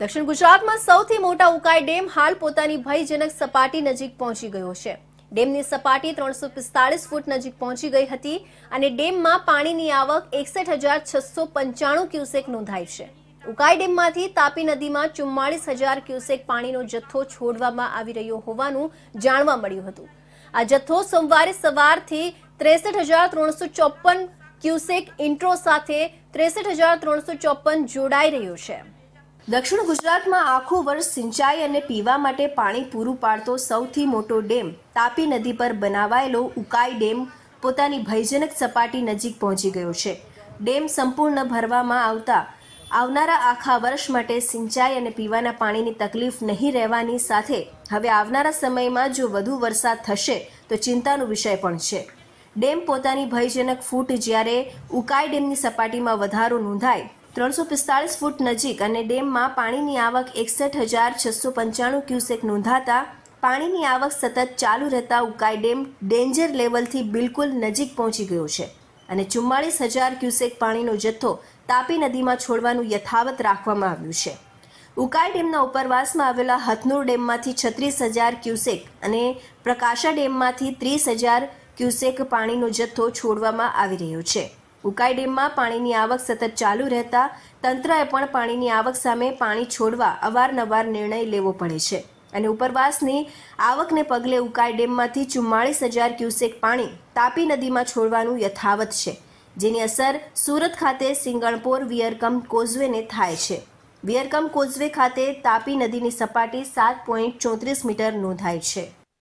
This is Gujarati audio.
દક્ષિણ ગુજરાતમાં સૌથી મોટા ઉકાઈ ડેમ હાલ પોતાની ભયજનક સપાટી નજીક પહોંચી ગયો છે ડેમની સપાટી ત્રણસો પિસ્તાળીસ ફૂટ નજીક પહોંચી ગઈ હતી અને ડેમમાં પાણીની આવક એકસઠ હજાર છસો પંચાણું ક્યુસેક નોંધાઈ છે ઉકાઈ ડેમમાંથી તાપી નદીમાં ચુમ્માળીસ હજાર ક્યુસેક પાણીનો જથ્થો છોડવામાં આવી રહ્યો હોવાનું જાણવા મળ્યું હતું આ જથ્થો સોમવારે સવારથી ત્રેસઠ હજાર ત્રણસો ચોપન ક્યુસેક ઇન્ટ્રો સાથે ત્રેસઠ હજાર ત્રણસો ચોપન જોડાઈ રહ્યો છે દક્ષિણ ગુજરાતમાં આખું વર્ષ સિંચાઈ અને પીવા માટે પાણી પૂરું પાડતો સૌથી મોટો ડેમ તાપી નદી પર બનાવાયેલો ઉકાઈ ડેમ પોતાની ભયજનક સપાટી નજીક પહોંચી ગયો છે ડેમ સંપૂર્ણ ભરવામાં આવતા આવનારા આખા વર્ષ માટે સિંચાઈ અને પીવાના પાણીની તકલીફ નહીં રહેવાની સાથે હવે આવનારા સમયમાં જો વધુ વરસાદ થશે તો ચિંતાનો વિષય પણ છે ડેમ પોતાની ભયજનક ફૂટ જ્યારે ઉકાઈ ડેમની સપાટીમાં વધારો નોંધાય ત્રણસો પિસ્તાળીસ ફૂટ નજીક અને ડેમમાં પાણીની આવક એકસઠ હજાર છસો પંચાણું ક્યુસેક નોંધાતા પાણીની આવક સતત ચાલુ રહેતા ઉકાઈ ડેમ ડેન્જર લેવલથી બિલકુલ નજીક પહોંચી ગયો છે અને ચુમ્માળીસ હજાર ક્યુસેક પાણીનો જથ્થો તાપી નદીમાં છોડવાનું યથાવત રાખવામાં આવ્યું છે ઉકાઈ ડેમના ઉપરવાસમાં આવેલા હથનુર ડેમમાંથી છત્રીસ હજાર ક્યુસેક અને પ્રકાશા ડેમમાંથી ત્રીસ હજાર ક્યુસેક પાણીનો જથ્થો છોડવામાં આવી રહ્યો છે ઉકાઈ ડેમમાં પાણીની આવક સતત ચાલુ રહેતા તંત્રએ પણ પાણીની આવક સામે પાણી છોડવા અવારનવાર નિર્ણય લેવો પડે છે અને ઉપરવાસની આવકને પગલે ઉકાઈ ડેમમાંથી ચુમ્માળીસ હજાર ક્યુસેક પાણી તાપી નદીમાં છોડવાનું યથાવત છે જેની અસર સુરત ખાતે સિંગણપોર વિયરકમ કોઝવેને થાય છે વિયરકમ કોઝવે ખાતે તાપી નદીની સપાટી સાત પોઈન્ટ ચોત્રીસ મીટર નોંધાય છે